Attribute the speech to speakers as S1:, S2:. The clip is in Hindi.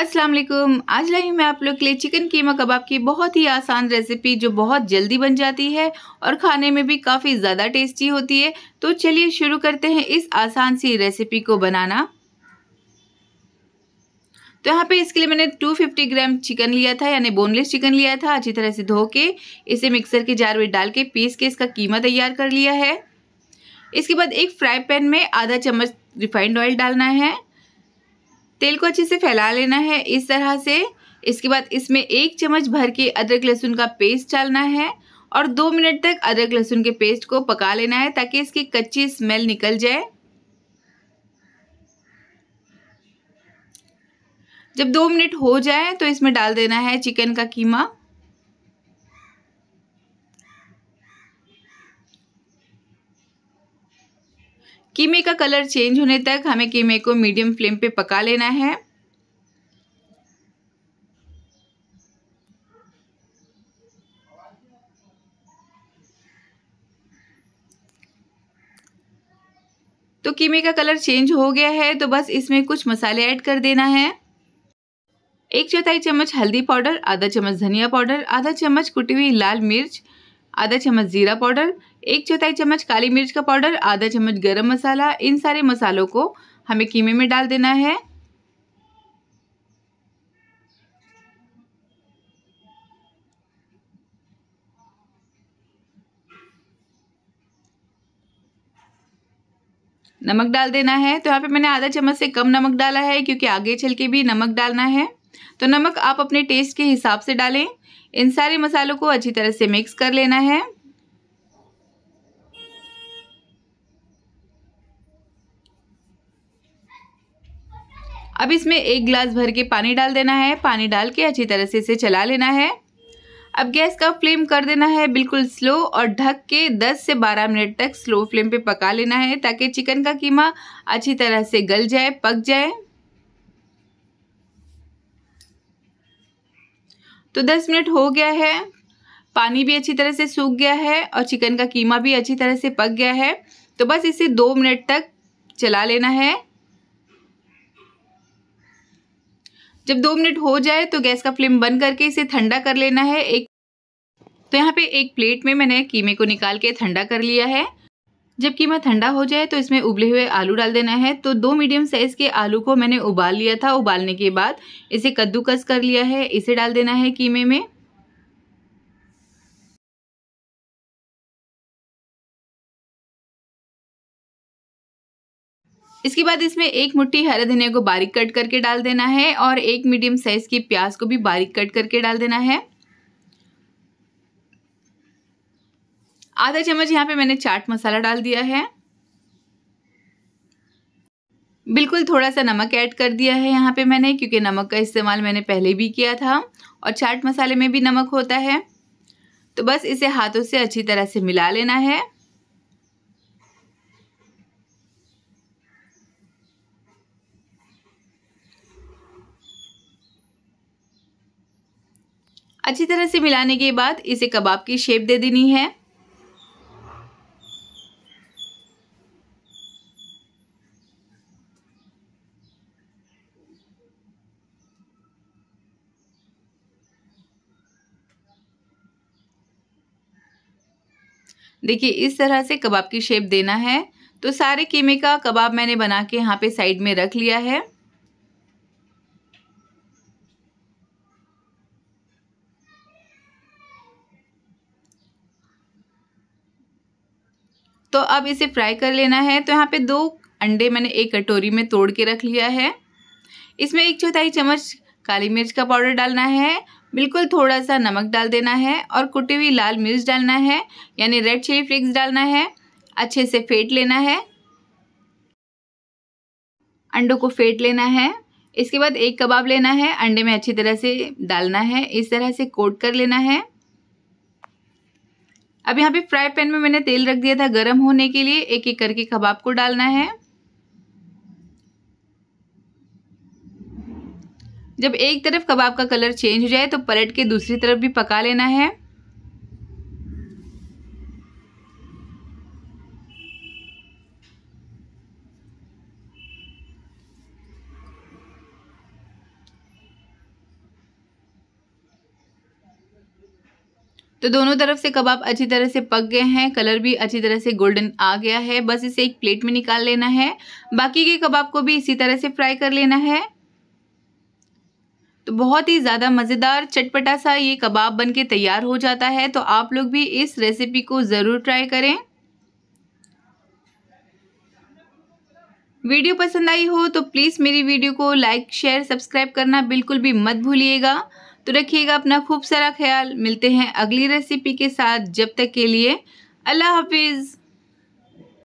S1: अस्सलाम वालेकुम आज लाई मैं आप लोग के लिए चिकन कीमा कबाब की बहुत ही आसान रेसिपी जो बहुत जल्दी बन जाती है और खाने में भी काफ़ी ज़्यादा टेस्टी होती है तो चलिए शुरू करते हैं इस आसान सी रेसिपी को बनाना तो यहाँ पे इसके लिए मैंने 250 ग्राम चिकन लिया था यानी बोनलेस चिकन लिया था अच्छी तरह से धो के इसे मिक्सर के जार में डाल के पीस के इसका कीमा तैयार कर लिया है इसके बाद एक फ्राई पैन में आधा चम्मच रिफाइंड ऑयल डालना है तेल को अच्छे से फैला लेना है इस तरह से इसके बाद इसमें एक चम्मच भर के अदरक लहसुन का पेस्ट डालना है और दो मिनट तक अदरक लहसुन के पेस्ट को पका लेना है ताकि इसकी कच्ची स्मेल निकल जाए जब दो मिनट हो जाए तो इसमें डाल देना है चिकन का कीमा कीमे का कलर चेंज होने तक हमें कीमे को मीडियम फ्लेम पे पका लेना है तो कीमे का कलर चेंज हो गया है तो बस इसमें कुछ मसाले ऐड कर देना है एक चौथाई चम्मच हल्दी पाउडर आधा चम्मच धनिया पाउडर आधा चम्मच कुटी हुई लाल मिर्च आधा चम्मच जीरा पाउडर एक चौथाई चम्मच काली मिर्च का पाउडर आधा चम्मच गरम मसाला इन सारे मसालों को हमें कीमे में डाल देना है नमक डाल देना है तो यहाँ पे मैंने आधा चम्मच से कम नमक डाला है क्योंकि आगे चल के भी नमक डालना है तो नमक आप अपने टेस्ट के हिसाब से डालें इन सारे मसालों को अच्छी तरह से मिक्स कर लेना है अब इसमें एक गिलास भर के पानी डाल देना है पानी डाल के अच्छी तरह से इसे चला लेना है अब गैस का फ्लेम कर देना है बिल्कुल स्लो और ढक के 10 से 12 मिनट तक स्लो फ्लेम पे पका लेना है ताकि चिकन का कीमा अच्छी तरह से गल जाए पक जाए तो 10 मिनट हो गया है पानी भी अच्छी तरह से सूख गया है और चिकन का कीमा भी अच्छी तरह से पक गया है तो बस इसे दो मिनट तक चला लेना है जब दो मिनट हो जाए तो गैस का फ्लेम बंद करके इसे ठंडा कर लेना है एक तो यहाँ पे एक प्लेट में मैंने कीमे को निकाल के ठंडा कर लिया है जब कीमा ठंडा हो जाए तो इसमें उबले हुए आलू डाल देना है तो दो मीडियम साइज़ के आलू को मैंने उबाल लिया था उबालने के बाद इसे कद्दूकस कर लिया है इसे डाल देना है कीमे में इसके बाद इसमें एक मुट्ठी हरा धनिया को बारीक कट करके डाल देना है और एक मीडियम साइज की प्याज को भी बारीक कट करके डाल देना है आधा चम्मच यहाँ पे मैंने चाट मसाला डाल दिया है बिल्कुल थोड़ा सा नमक ऐड कर दिया है यहाँ पे मैंने क्योंकि नमक का इस्तेमाल मैंने पहले भी किया था और चाट मसाले में भी नमक होता है तो बस इसे हाथों से अच्छी तरह से मिला लेना है अच्छी तरह से मिलाने के बाद इसे कबाब की शेप दे देनी है देखिए इस तरह से कबाब की शेप देना है तो सारे कीमे का कबाब मैंने बना के यहाँ पे साइड में रख लिया है तो अब इसे फ्राई कर लेना है तो यहाँ पे दो अंडे मैंने एक कटोरी में तोड़ के रख लिया है इसमें एक चौथाई चम्मच काली मिर्च का पाउडर डालना है बिल्कुल थोड़ा सा नमक डाल देना है और कुटी हुई लाल मिर्च डालना है यानी रेड चिली फ्लेक्स डालना है अच्छे से फेंट लेना है अंडों को फेंट लेना है इसके बाद एक कबाब लेना है अंडे में अच्छी तरह से डालना है इस तरह से कोट कर लेना है अब यहाँ पे फ्राई पैन में मैंने तेल रख दिया था गर्म होने के लिए एक एक करके कबाब को डालना है जब एक तरफ कबाब का कलर चेंज हो जाए तो पलट के दूसरी तरफ भी पका लेना है तो दोनों तरफ से कबाब अच्छी तरह से पक गए हैं कलर भी अच्छी तरह से गोल्डन आ गया है बस इसे एक प्लेट में निकाल लेना है बाकी के कबाब को भी इसी तरह से फ्राई कर लेना है तो बहुत ही ज़्यादा मज़ेदार चटपटा सा ये कबाब के तैयार हो जाता है तो आप लोग भी इस रेसिपी को ज़रूर ट्राई करें वीडियो पसंद आई हो तो प्लीज़ मेरी वीडियो को लाइक शेयर सब्सक्राइब करना बिल्कुल भी मत भूलिएगा तो रखिएगा अपना खूब सारा ख्याल मिलते हैं अगली रेसिपी के साथ जब तक के लिए अल्लाह हाफिज़